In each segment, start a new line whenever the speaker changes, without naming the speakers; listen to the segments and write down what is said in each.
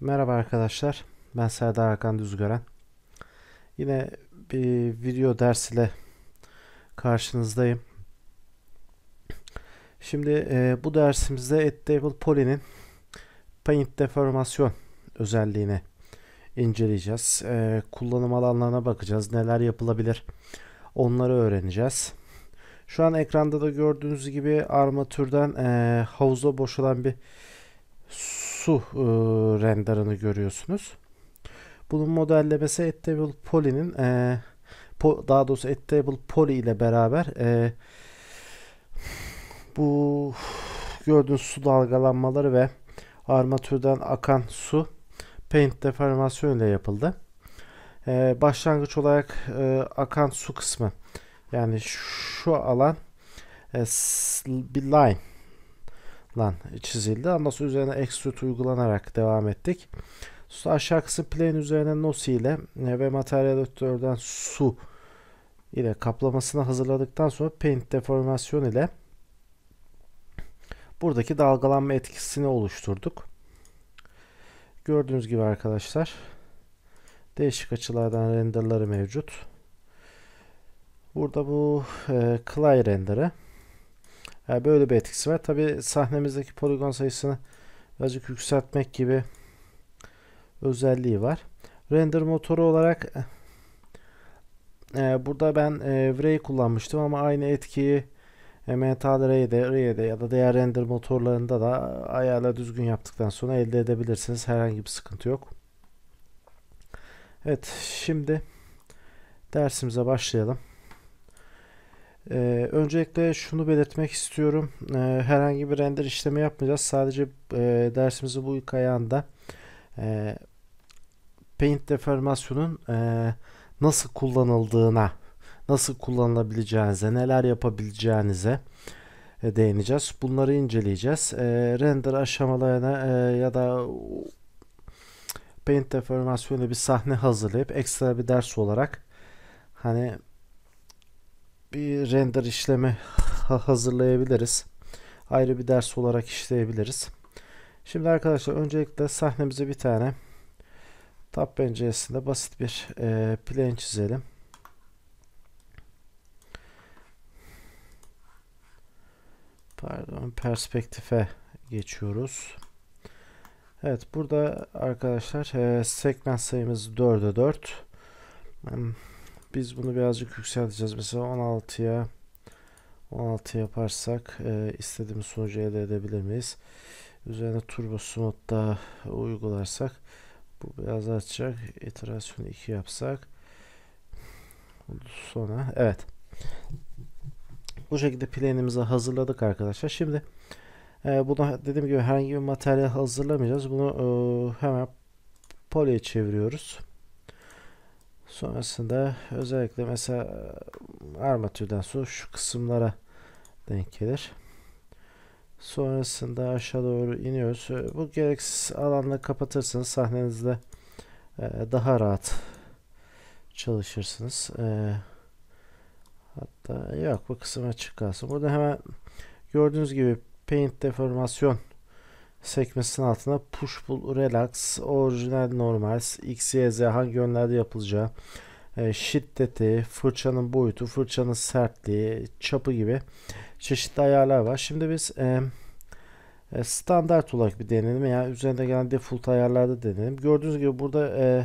Merhaba arkadaşlar. Ben Serdar Hakan Düzgören. Yine bir video ders ile karşınızdayım. Şimdi e, bu dersimizde Edtable Poly'nin paint deformasyon özelliğini inceleyeceğiz. E, kullanım alanlarına bakacağız. Neler yapılabilir? Onları öğreneceğiz. Şu an ekranda da gördüğünüz gibi armatürden e, havuza boşalan bir su e, renderını görüyorsunuz. Bunun modellemesi Edtable Poly'nin e, po, daha doğrusu Edtable Poly ile beraber e, bu gördüğünüz su dalgalanmaları ve armatürden akan su paint deformasyon ile yapıldı. E, başlangıç olarak e, akan su kısmı yani şu alan e, bir line çizildi. Ondan sonra üzerine extrude uygulanarak devam ettik. Sonra aşağı kısım plane üzerine nosi ile e, ve materyal editörden su ile kaplamasını hazırladıktan sonra paint deformasyon ile buradaki dalgalanma etkisini oluşturduk. Gördüğünüz gibi arkadaşlar değişik açılardan renderları mevcut. Burada bu e, Clay renderı. Yani böyle bir etkisi var. Tabi sahnemizdeki poligon sayısını birazcık yükseltmek gibi özelliği var. Render motoru olarak e, burada ben e, ray kullanmıştım ama aynı etkiyi e, Metal Ray'de, Ray'de ya da diğer render motorlarında da ayarla düzgün yaptıktan sonra elde edebilirsiniz. Herhangi bir sıkıntı yok. Evet şimdi dersimize başlayalım. Ee, öncelikle şunu belirtmek istiyorum. Ee, herhangi bir render işlemi yapmayacağız. Sadece e, dersimizin bu ilk ayağında e, Paint deformasyonun e, nasıl kullanıldığına, nasıl kullanılabileceğinize, neler yapabileceğinize e, değineceğiz. Bunları inceleyeceğiz. E, render aşamalarına e, ya da Paint deformasyonu bir sahne hazırlayıp ekstra bir ders olarak hani bir render işlemi hazırlayabiliriz. Ayrı bir ders olarak işleyebiliriz. Şimdi arkadaşlar öncelikle sahnemize bir tane tab penceresinde basit bir e, plane çizelim. Pardon perspektife geçiyoruz. Evet burada arkadaşlar e, sekans sayımız 4'e 4 biz bunu birazcık yükselteceğiz. Mesela 16'ya 16 yaparsak e, istediğimiz sonucu elde edebilir miyiz? Üzerine turbo smooth da uygularsak bu biraz artacak. İterasyonu 2 yapsak sonra evet bu şekilde planımızı hazırladık arkadaşlar. Şimdi e, buna dediğim gibi herhangi bir materyal hazırlamayacağız. Bunu e, hemen polye çeviriyoruz. Sonrasında özellikle mesela e, armatürden sonra şu kısımlara denk gelir. Sonrasında aşağı doğru iniyoruz. E, bu gereksiz alanla kapatırsanız sahnenizde e, daha rahat çalışırsınız. Hatta yok bu kısım açık kalsın. Burada hemen gördüğünüz gibi paint deformasyon sekmesinin altına push pull relax orijinal normal x y z hangi yönlerde yapılacağı e, şiddeti fırçanın boyutu fırçanın sertliği çapı gibi çeşitli ayarlar var şimdi biz e, e standart olarak bir deneyelim veya yani üzerinde gelen default ayarlarda deneyelim gördüğünüz gibi burada e,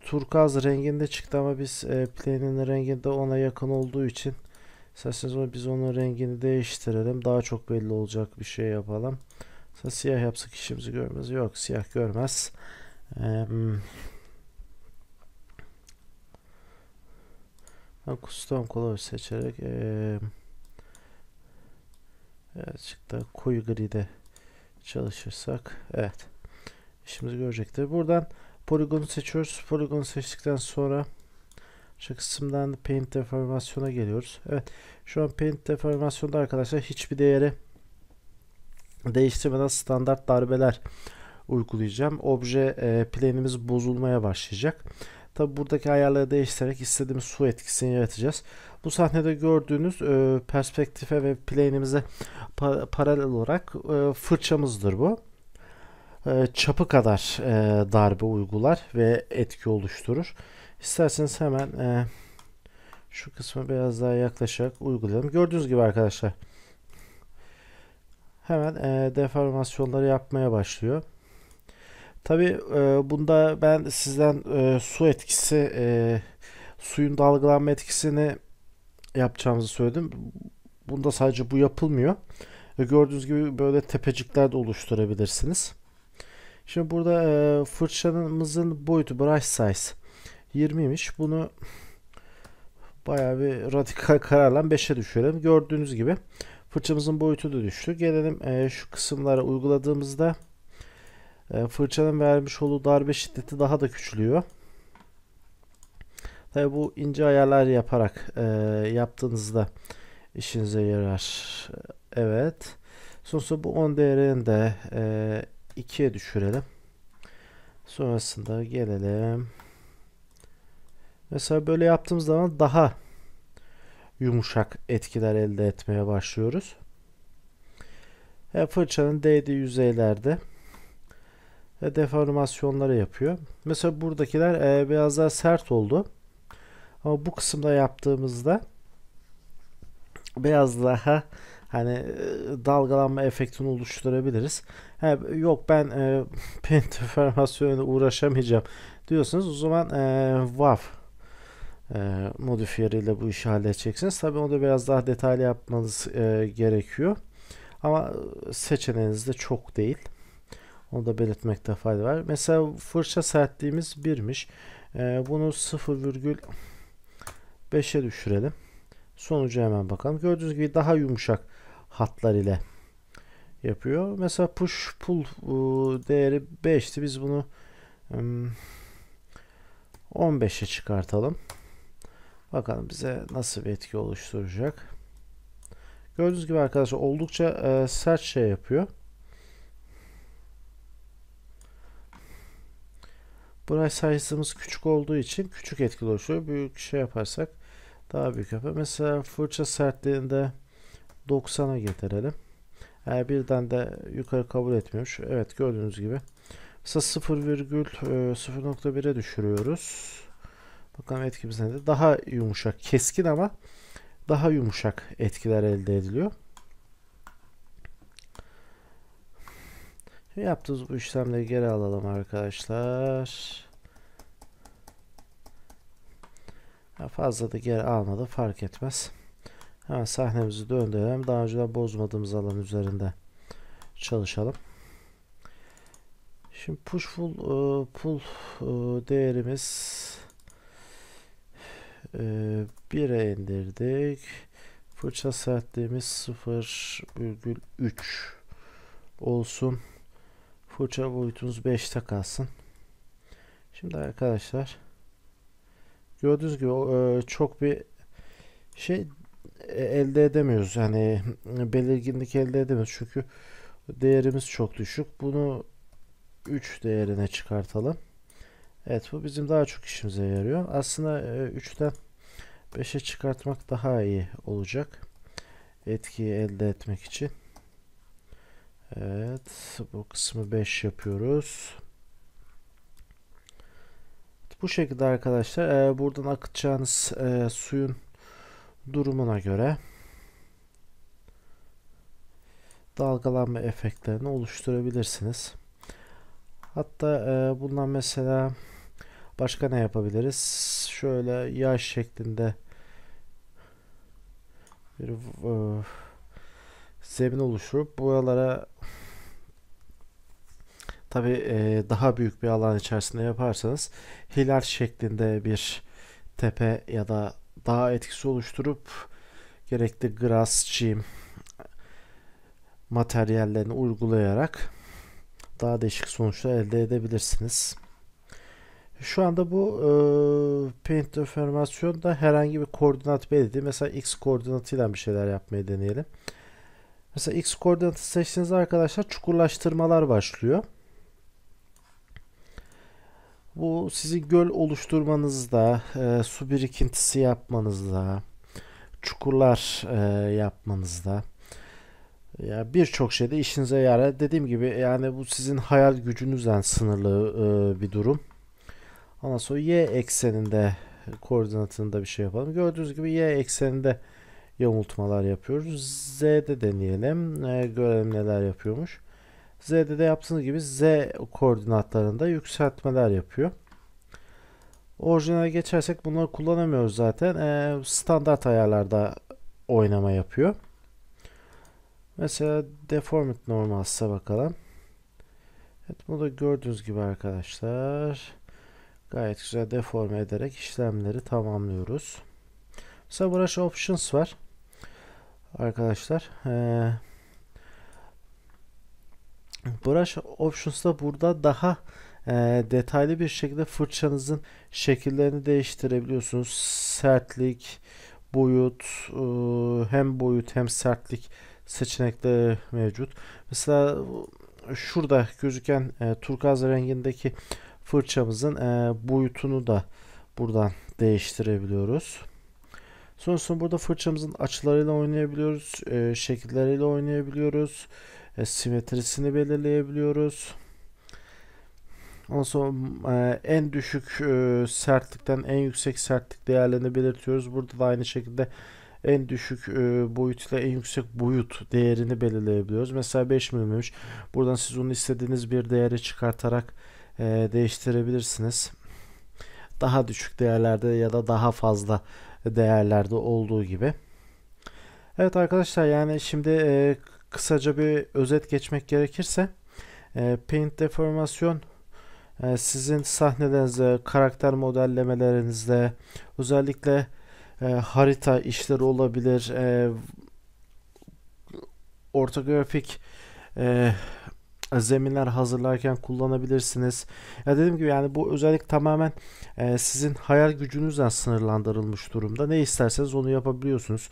turkuaz renginde çıktı ama biz e, plane'in renginde ona yakın olduğu için İsterseniz biz onun rengini değiştirelim. Daha çok belli olacak bir şey yapalım. Mesela siyah yapsak işimizi görmez. Yok siyah görmez. Ee, custom color seçerek ee, birazcık da koyu gride çalışırsak evet işimizi görecektir. Buradan poligonu seçiyoruz. Poligonu seçtikten sonra şu kısımdan paint deformasyona geliyoruz. Evet. Şu an paint deformasyonda arkadaşlar hiçbir değeri değiştirmeden standart darbeler uygulayacağım. Obje e, planimiz bozulmaya başlayacak. Tabi buradaki ayarları değiştirerek istediğimiz su etkisini yaratacağız. Bu sahnede gördüğünüz e, perspektife ve planimize pa paralel olarak e, fırçamızdır bu. E, çapı kadar e, darbe uygular ve etki oluşturur. İsterseniz hemen e, şu kısmı biraz daha yaklaşarak uygulayalım. Gördüğünüz gibi arkadaşlar hemen e, deformasyonları yapmaya başlıyor. Tabi e, bunda ben sizden e, su etkisi e, suyun dalgalanma etkisini yapacağımızı söyledim. Bunda sadece bu yapılmıyor. E, gördüğünüz gibi böyle tepecikler de oluşturabilirsiniz. Şimdi burada e, fırçamızın boyutu brush size 20'ymiş. Bunu baya bir radikal kararla 5'e düşürelim. Gördüğünüz gibi fırçamızın boyutu da düştü. Gelelim e, şu kısımlara uyguladığımızda e, fırçanın vermiş olduğu darbe şiddeti daha da küçülüyor. Tabi bu ince ayarlar yaparak e, yaptığınızda işinize yarar. Evet. Sonrasında bu 10 değerini de e, düşürelim. Sonrasında gelelim. Mesela böyle yaptığımız zaman daha yumuşak etkiler elde etmeye başlıyoruz. E, fırçanın değdiği yüzeylerde e, deformasyonları yapıyor. Mesela buradakiler e, biraz daha sert oldu. Ama bu kısımda yaptığımızda biraz daha hani e, dalgalanma efektini oluşturabiliriz. Ha, e, yok ben e, pen uğraşamayacağım diyorsunuz. O zaman e, WAV e, ile bu işi halledeceksiniz. Tabii onu da biraz daha detaylı yapmanız e, gerekiyor. Ama seçeneğiniz de çok değil. Onu da belirtmekte fayda var. Mesela fırça sertliğimiz birmiş. E, bunu 0,5'e düşürelim. Sonucu hemen bakalım. Gördüğünüz gibi daha yumuşak hatlar ile yapıyor. Mesela push pull değeri 5'ti. Biz bunu 15'e çıkartalım. Bakalım bize nasıl bir etki oluşturacak. Gördüğünüz gibi arkadaşlar oldukça e, sert şey yapıyor. Buraya sayısımız küçük olduğu için küçük etki oluşuyor. Büyük şey yaparsak daha büyük yapar. Mesela fırça sertliğinde 90'a getirelim. Eğer birden de yukarı kabul etmiyormuş. Evet gördüğünüz gibi. Mesela 0,0.1'e düşürüyoruz. Bakalım etkimizde de daha yumuşak, keskin ama daha yumuşak etkiler elde ediliyor. Şimdi yaptığımız bu işlemleri geri alalım arkadaşlar. Ya fazla da geri almadı fark etmez. Hemen sahnemizi döndürelim. Daha önce bozmadığımız alan üzerinde çalışalım. Şimdi push full, e, pull e, değerimiz ee, 1'e indirdik. Fırça sertliğimiz 0,3 olsun. Fırça boyutumuz 5'te kalsın. Şimdi arkadaşlar gördüğünüz gibi e, çok bir şey e, elde edemiyoruz. Yani belirginlik elde edemiyoruz. Çünkü değerimiz çok düşük. Bunu 3 değerine çıkartalım. Evet bu bizim daha çok işimize yarıyor. Aslında 3'ten e, 5'e çıkartmak daha iyi olacak. Etkiyi elde etmek için. Evet bu kısmı 5 yapıyoruz. Bu şekilde arkadaşlar e, buradan akıtacağınız e, suyun durumuna göre dalgalanma efektlerini oluşturabilirsiniz. Hatta bundan mesela Başka ne yapabiliriz? Şöyle yaş şeklinde bir e, zemin oluşturup buralara tabi e, daha büyük bir alan içerisinde yaparsanız hilal şeklinde bir tepe ya da dağ etkisi oluşturup gerekli grass, çim materyallerini uygulayarak daha değişik sonuçlar elde edebilirsiniz. Şu anda bu e, paint deformasyonda herhangi bir koordinat belirli. Mesela x koordinatıyla bir şeyler yapmayı deneyelim. Mesela x koordinatı seçtiğiniz arkadaşlar çukurlaştırmalar başlıyor. Bu sizin göl oluşturmanızda, e, su birikintisi yapmanızda, çukurlar e, yapmanızda ya birçok şeyde işinize yarar. Dediğim gibi yani bu sizin hayal gücünüzden sınırlı e, bir durum. Ondan sonra y ekseninde koordinatında bir şey yapalım. Gördüğünüz gibi y ekseninde yamultmalar yapıyoruz. Z'de deneyelim. E, görelim neler yapıyormuş. Z'de de yaptığınız gibi Z koordinatlarında yükseltmeler yapıyor. Orijinale geçersek bunları kullanamıyoruz zaten. E, standart ayarlarda oynama yapıyor. Mesela deformit normalse bakalım. Evet bu da gördüğünüz gibi arkadaşlar gayet güzel deforme ederek işlemleri tamamlıyoruz. Saburash Options var. Arkadaşlar. Ee, brush da burada daha e, detaylı bir şekilde fırçanızın şekillerini değiştirebiliyorsunuz. Sertlik, boyut, e, hem boyut hem sertlik seçenekleri mevcut. Mesela şurada gözüken e, turkuaz rengindeki fırçamızın e, boyutunu da buradan değiştirebiliyoruz. Sonrasında burada fırçamızın açılarıyla oynayabiliyoruz. E, şekilleriyle oynayabiliyoruz. E, simetrisini belirleyebiliyoruz. Ondan sonra e, en düşük e, sertlikten en yüksek sertlik değerlerini belirtiyoruz. Burada da aynı şekilde en düşük e, ile en yüksek boyut değerini belirleyebiliyoruz. Mesela 5 mm. Buradan siz onu istediğiniz bir değere çıkartarak e, değiştirebilirsiniz. Daha düşük değerlerde ya da daha fazla değerlerde olduğu gibi. Evet arkadaşlar yani şimdi e, kısaca bir özet geçmek gerekirse e, Paint deformasyon e, sizin sahnelerinizde, karakter modellemelerinizde özellikle e, harita işleri olabilir, e, ortografik e, zeminler hazırlarken kullanabilirsiniz. Ya dediğim gibi yani bu özellik tamamen e, sizin hayal gücünüzden sınırlandırılmış durumda. Ne isterseniz onu yapabiliyorsunuz.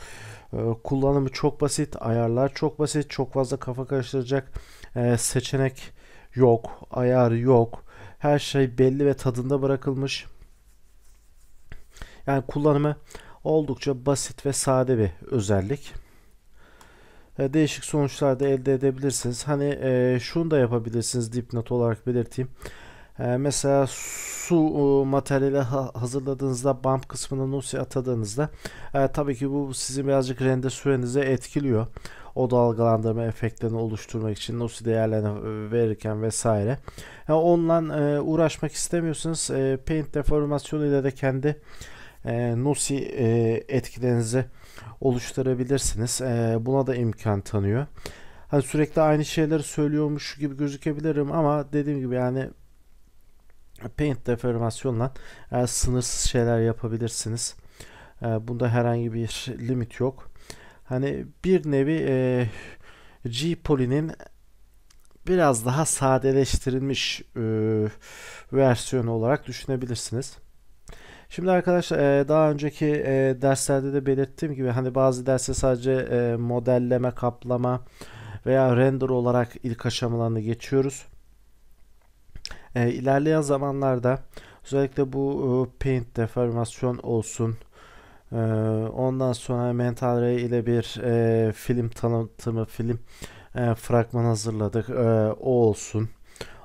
E, kullanımı çok basit, ayarlar çok basit, çok fazla kafa karıştıracak e, seçenek yok, ayar yok. Her şey belli ve tadında bırakılmış. Yani kullanımı oldukça basit ve sade bir özellik. E, değişik sonuçlar da elde edebilirsiniz. Hani e, şunu da yapabilirsiniz dipnot olarak belirteyim. E, mesela su e, materyali hazırladığınızda bump kısmına Nusi atadığınızda e, tabii ki bu sizin birazcık render sürenize etkiliyor. O dalgalandırma efektlerini oluşturmak için Nusi değerlerini e, verirken vesaire. Yani e, onunla e, uğraşmak istemiyorsanız e, Paint deformasyonu ile de kendi e, Nusi e, etkilerinizi oluşturabilirsiniz. E, buna da imkan tanıyor. Hani sürekli aynı şeyleri söylüyormuş gibi gözükebilirim ama dediğim gibi yani Paint deformasyonla e, sınırsız şeyler yapabilirsiniz. E, bunda herhangi bir limit yok. Hani bir nevi e, G-Poly'nin biraz daha sadeleştirilmiş e, versiyonu olarak düşünebilirsiniz. Şimdi arkadaşlar daha önceki derslerde de belirttiğim gibi hani bazı derste sadece modelleme, kaplama veya render olarak ilk aşamalarını geçiyoruz. İlerleyen zamanlarda özellikle bu paint deformasyon olsun ondan sonra mental ray ile bir film tanıtımı, film e, fragman hazırladık. o olsun.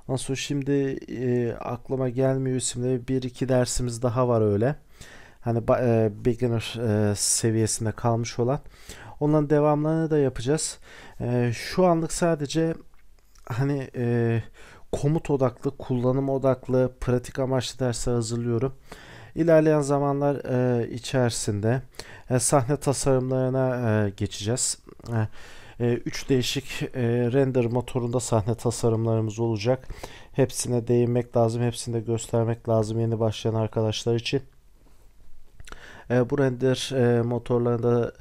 Ansu şimdi e, aklıma gelmiyor isimleri. Bir iki dersimiz daha var öyle. Hani e, beginner e, seviyesinde kalmış olan. Onların devamlarını da yapacağız. E, şu anlık sadece hani e, komut odaklı, kullanım odaklı, pratik amaçlı dersler hazırlıyorum. İlerleyen zamanlar e, içerisinde e, sahne tasarımlarına e, geçeceğiz. E, 3 ee, değişik e, render motorunda sahne tasarımlarımız olacak. Hepsine değinmek lazım. Hepsini de göstermek lazım yeni başlayan arkadaşlar için. Ee, bu render e, motorlarında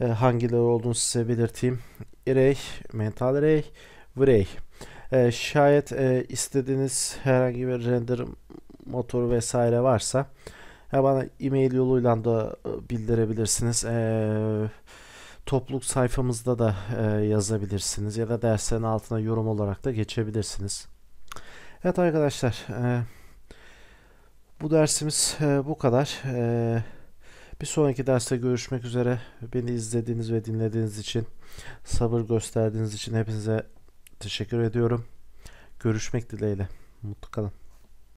e, hangileri olduğunu size belirteyim. Ray, Mental ray, Vray. E, ee, şayet e, istediğiniz herhangi bir render motoru vesaire varsa bana e-mail yoluyla da bildirebilirsiniz. E, topluluk sayfamızda da e, yazabilirsiniz ya da derslerin altına yorum olarak da geçebilirsiniz. Evet arkadaşlar e, bu dersimiz e, bu kadar. E, bir sonraki derste görüşmek üzere. Beni izlediğiniz ve dinlediğiniz için sabır gösterdiğiniz için hepinize teşekkür ediyorum. Görüşmek dileğiyle. Mutlu kalın.